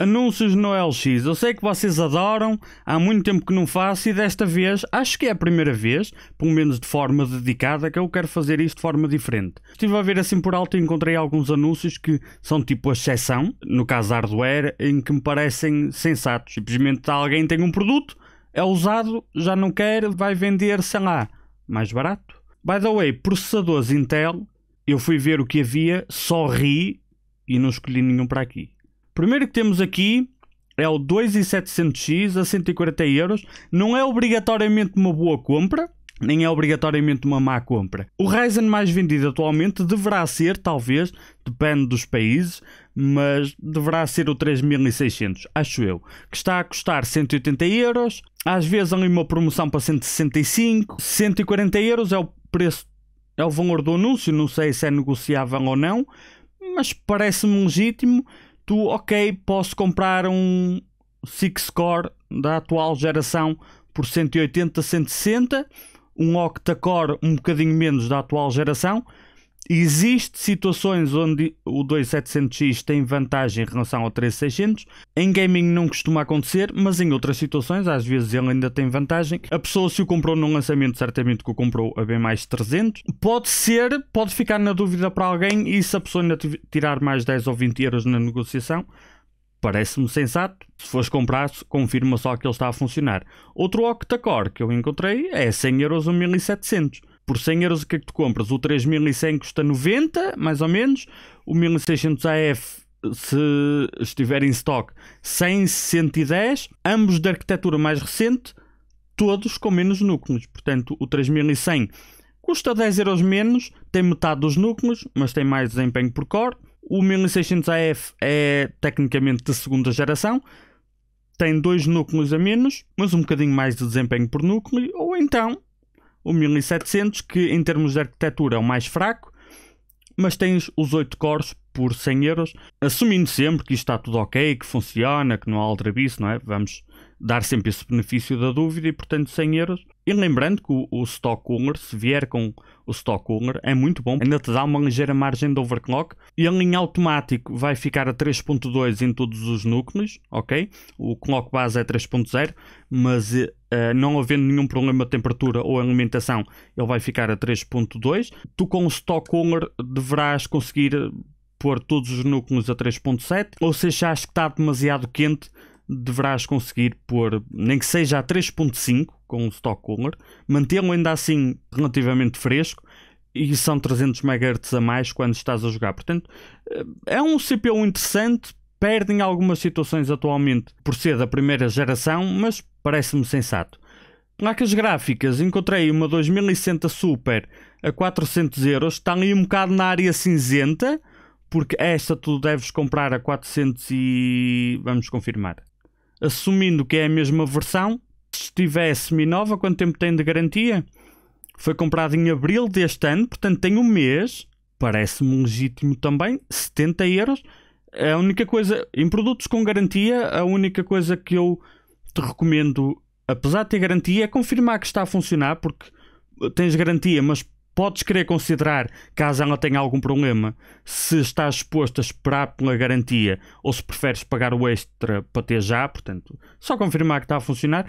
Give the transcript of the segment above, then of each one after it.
Anúncios no LX, eu sei que vocês adoram, há muito tempo que não faço e desta vez acho que é a primeira vez, pelo menos de forma dedicada, que eu quero fazer isto de forma diferente. Estive a ver assim por alto e encontrei alguns anúncios que são tipo a exceção, no caso hardware, em que me parecem sensatos. Simplesmente alguém tem um produto, é usado, já não quer, vai vender, sei lá, mais barato. By the way, processadores Intel, eu fui ver o que havia, só ri e não escolhi nenhum para aqui primeiro que temos aqui é o 2700X a 140 euros. Não é obrigatoriamente uma boa compra, nem é obrigatoriamente uma má compra. O Ryzen mais vendido atualmente deverá ser, talvez, depende dos países, mas deverá ser o 3600, acho eu, que está a custar 180 euros. Às vezes ali uma promoção para 165, 140 euros é o preço, é o valor do anúncio, não sei se é negociável ou não, mas parece-me legítimo tu, ok, posso comprar um 6 core da atual geração por 180, 160, um octa core um bocadinho menos da atual geração, Existem situações onde o 2700X tem vantagem em relação ao 3600. Em gaming não costuma acontecer, mas em outras situações, às vezes ele ainda tem vantagem. A pessoa se o comprou num lançamento, certamente que o comprou a bem mais de 300. Pode ser, pode ficar na dúvida para alguém e se a pessoa ainda tirar mais 10 ou 20 euros na negociação, parece-me sensato. Se fores comprar, confirma só que ele está a funcionar. Outro octa-core que eu encontrei é 100 euros ou 1700 por 100 euros o que é que tu compras? O 3100 custa 90, mais ou menos. O 1600 AF, se estiver em stock, 100, 110. Ambos de arquitetura mais recente, todos com menos núcleos. Portanto, o 3100 custa 10 euros menos, tem metade dos núcleos, mas tem mais desempenho por core. O 1600AF é tecnicamente de segunda geração, tem dois núcleos a menos, mas um bocadinho mais de desempenho por núcleo, ou então o 1700, que em termos de arquitetura é o mais fraco, mas tens os 8 cores por 100 euros, assumindo sempre que isto está tudo ok, que funciona, que não há aldrabice, não é? Vamos dar sempre esse benefício da dúvida e, portanto, 100 euros. E lembrando que o, o stock cooler se vier com o stock cooler é muito bom, ainda te dá uma ligeira margem de overclock. Ele em automático vai ficar a 3.2 em todos os núcleos, ok? O clock base é 3.0, mas uh, não havendo nenhum problema de temperatura ou alimentação, ele vai ficar a 3.2. Tu com o stock cooler deverás conseguir pôr todos os núcleos a 3.7, ou se achas que está demasiado quente, deverás conseguir pôr, nem que seja a 3.5 com o stock cooler, mantê-lo ainda assim relativamente fresco e são 300 MHz a mais quando estás a jogar. Portanto, eh, é um CPU interessante, perde em algumas situações atualmente por ser da primeira geração, mas parece-me sensato. Placas gráficas, encontrei uma 2060 Super a 400 euros, está ali um bocado na área cinzenta, porque esta tu deves comprar a 400 e... vamos confirmar assumindo que é a mesma versão, se estiver semi-nova, quanto tempo tem de garantia? Foi comprado em abril deste ano, portanto tem um mês. Parece-me legítimo também, 70 euros. A única coisa, em produtos com garantia, a única coisa que eu te recomendo, apesar de ter garantia, é confirmar que está a funcionar, porque tens garantia, mas podes querer considerar, caso ela tenha algum problema, se estás disposto a esperar pela garantia ou se preferes pagar o extra para ter já, portanto, só confirmar que está a funcionar.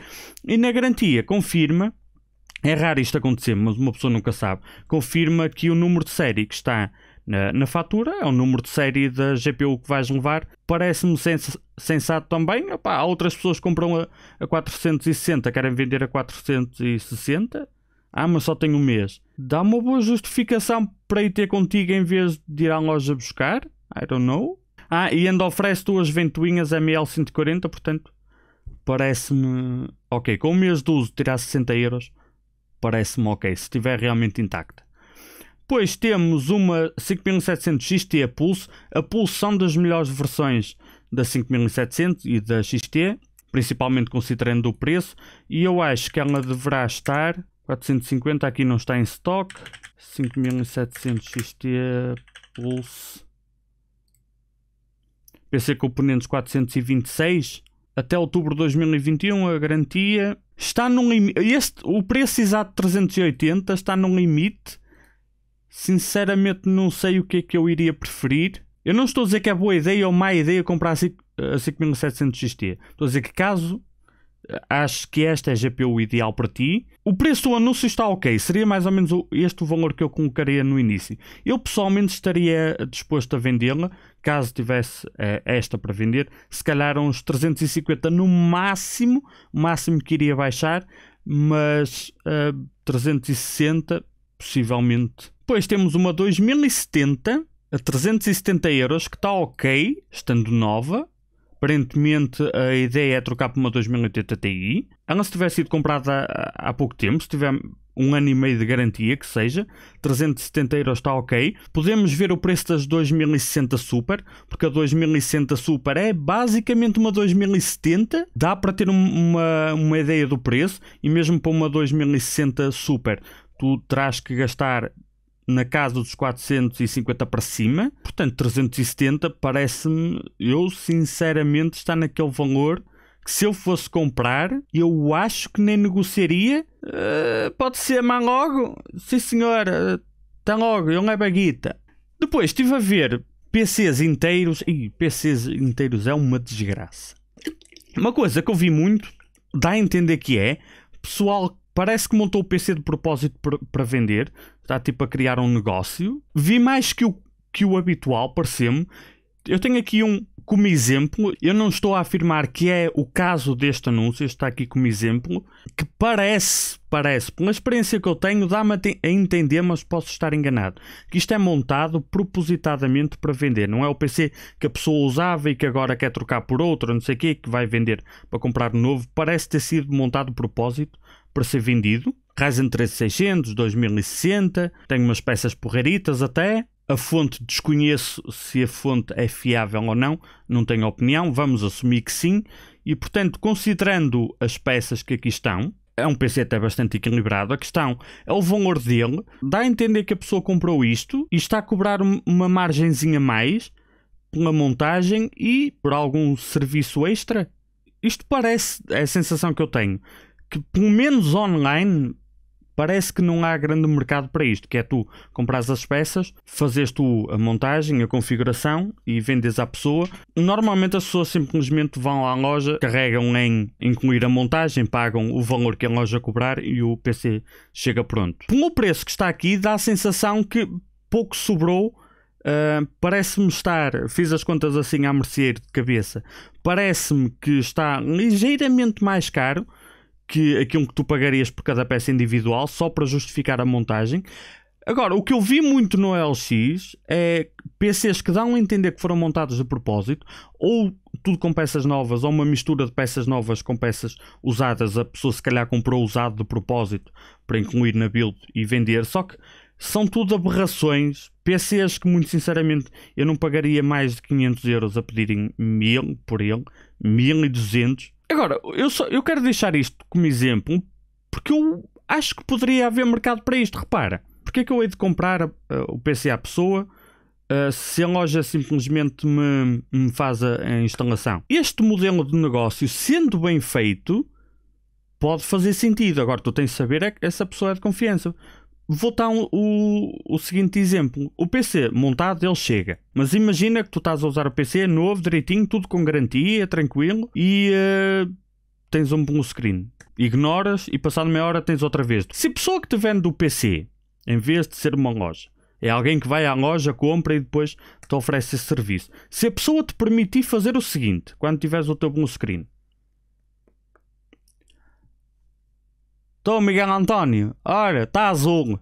E na garantia, confirma, é raro isto acontecer, mas uma pessoa nunca sabe, confirma que o número de série que está na, na fatura é o número de série da GPU que vais levar. Parece-me sens sensato também. Opa, há outras pessoas que compram a, a 460, querem vender a 460 ah, mas só tenho um mês. Dá uma boa justificação para ir ter contigo em vez de ir à loja buscar? I don't know. Ah, e ainda oferece duas ventoinhas ML140, portanto, parece-me. Ok, com um mês de uso tirar 60 euros, parece-me ok, se estiver realmente intacta. Depois temos uma 5700 XT Pulse. A Pulse são das melhores versões da 5700 e da XT, principalmente considerando o preço, e eu acho que ela deverá estar 450 aqui não está em stock. 5700 XT Pulse. PC Componentes 426. Até outubro de 2021 a garantia. Está num este O preço exato de 380 está num limite. Sinceramente não sei o que é que eu iria preferir. Eu não estou a dizer que é boa ideia ou má ideia comprar a 5700 XT. Estou a dizer que caso acho que esta é a GPU ideal para ti. O preço do anúncio está ok, seria mais ou menos este o valor que eu colocaria no início. Eu pessoalmente estaria disposto a vendê-la, caso tivesse eh, esta para vender, se calhar uns 350 no máximo, o máximo que iria baixar, mas uh, eh, 360 possivelmente. Depois temos uma 2070 a 370 euros que está ok, estando nova, aparentemente a ideia é trocar por uma 2080 Ti. Ela se tiver sido comprada há pouco tempo, se tiver um ano e meio de garantia, que seja, 370 euros está ok. Podemos ver o preço das 2060 Super, porque a 2060 Super é basicamente uma 2070, dá para ter uma, uma ideia do preço, e mesmo para uma 2060 Super, tu terás que gastar na casa dos 450 para cima. Portanto, 370 parece-me, eu sinceramente, está naquele valor que se eu fosse comprar, eu acho que nem negociaria. Uh, pode ser mais logo? Sim, senhora, está eh, logo, eu levo a guita. Depois estive a ver PCs inteiros. e PCs inteiros é uma desgraça. Uma coisa que eu vi muito, dá a entender que é pessoal Parece que montou o PC de propósito para vender. Está tipo a criar um negócio. Vi mais que o, que o habitual, pareceu-me. Eu tenho aqui um como exemplo. Eu não estou a afirmar que é o caso deste anúncio. Está aqui como exemplo. Que parece, parece, pela experiência que eu tenho, dá-me a, a entender, mas posso estar enganado. Que isto é montado propositadamente para vender. Não é o PC que a pessoa usava e que agora quer trocar por outro, não sei o quê, que vai vender para comprar novo. Parece ter sido montado de propósito para ser vendido. Ryzen 3600, 2060, tem umas peças porreritas até. A fonte, desconheço se a fonte é fiável ou não, não tenho opinião, vamos assumir que sim. E portanto, considerando as peças que aqui estão, é um PC até bastante equilibrado. A questão é o valor dele. Dá a entender que a pessoa comprou isto e está a cobrar uma margenzinha mais pela montagem e por algum serviço extra. Isto parece, é a sensação que eu tenho, que pelo menos online parece que não há grande mercado para isto, que é tu compras as peças, fazes tu a montagem, a configuração e vendes à pessoa. Normalmente as pessoas simplesmente vão à loja, carregam em incluir a montagem, pagam o valor que a loja cobrar e o PC chega pronto. Pelo preço que está aqui, dá a sensação que pouco sobrou Uh, parece-me estar, fiz as contas assim à mercê de cabeça, parece-me que está ligeiramente mais caro que aquilo que tu pagarias por cada peça individual só para justificar a montagem. Agora, o que eu vi muito no LX é PCs que dão a entender que foram montados de propósito, ou tudo com peças novas, ou uma mistura de peças novas com peças usadas. A pessoa se calhar comprou usado de propósito para incluir na build e vender. Só que são tudo aberrações. PCs que, muito sinceramente, eu não pagaria mais de 500 euros a pedirem 1000 por ele, 1200 Agora, eu, só, eu quero deixar isto como exemplo porque eu acho que poderia haver mercado para isto. Repara, porque é que eu hei de comprar uh, o PC à pessoa uh, se a loja simplesmente me, me faz a, a, instalação? Este modelo de negócio, sendo bem feito, pode fazer sentido. Agora, tu tens de saber é que essa pessoa é de confiança vou dar um, o, o seguinte exemplo. O PC montado ele chega. Mas imagina que tu estás a usar o PC novo, direitinho, tudo com garantia, tranquilo, e uh, tens um bom screen. Ignoras e passado meia hora tens outra vez. Se a pessoa que te vende o PC, em vez de ser uma loja, é alguém que vai à loja, compra e depois te oferece esse serviço. Se a pessoa te permitir fazer o seguinte, quando tiveres o teu bom screen, Estou, Miguel António. Ora, está azul.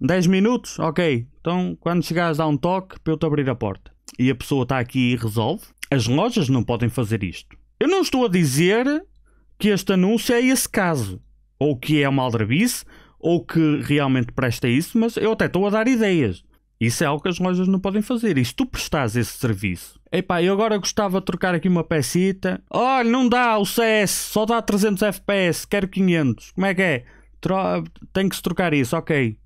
10 minutos? Ok. Então, quando chegares, dá um toque para eu te abrir a porta. E a pessoa está aqui e resolve. As lojas não podem fazer isto. Eu não estou a dizer que este anúncio é esse caso. Ou que é uma aldrabice, ou que realmente presta isso, mas eu até estou a dar ideias. Isso é algo que as lojas não podem fazer. E se tu prestares esse serviço Epá, eu agora gostava de trocar aqui uma pecita. Olha, não dá o CS, só dá 300 FPS, quero 500. Como é que é? Tro tem que se trocar isso, ok.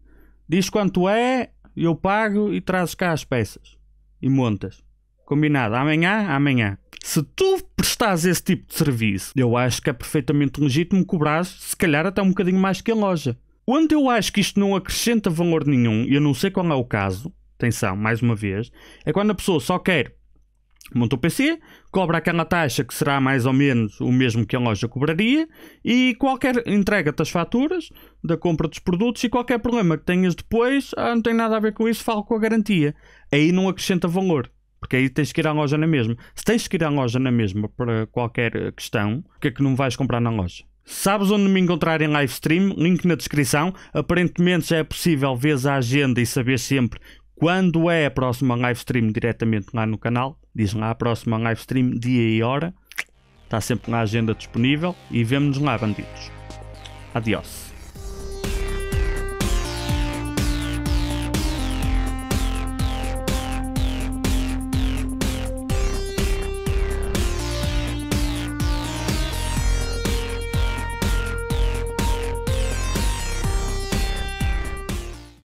Diz quanto é, eu pago e trazes cá as peças. E montas. Combinado. Amanhã, amanhã. Se tu prestares esse tipo de serviço, eu acho que é perfeitamente legítimo cobrar, se calhar até um bocadinho mais que a loja. Onde eu acho que isto não acrescenta valor nenhum, e eu não sei qual é o caso, atenção, mais uma vez, é quando a pessoa só quer monta o PC, cobra aquela taxa que será mais ou menos o mesmo que a loja cobraria e qualquer entrega-te as faturas da compra dos produtos e qualquer problema que tenhas depois, ah, não tem nada a ver com isso, falo com a garantia. Aí não acrescenta valor. Porque aí tens que ir à loja na mesma. Se tens que ir à loja na mesma para qualquer ah, questão, o que é que não vais comprar na loja? Sabes onde me encontrar em live stream? Link na descrição. Aparentemente já é possível ver a agenda e saber sempre quando é a próxima live stream diretamente lá no canal, diz lá a próxima live stream, dia e hora. Está sempre na agenda disponível e vemo-nos lá, bandidos. Adiós.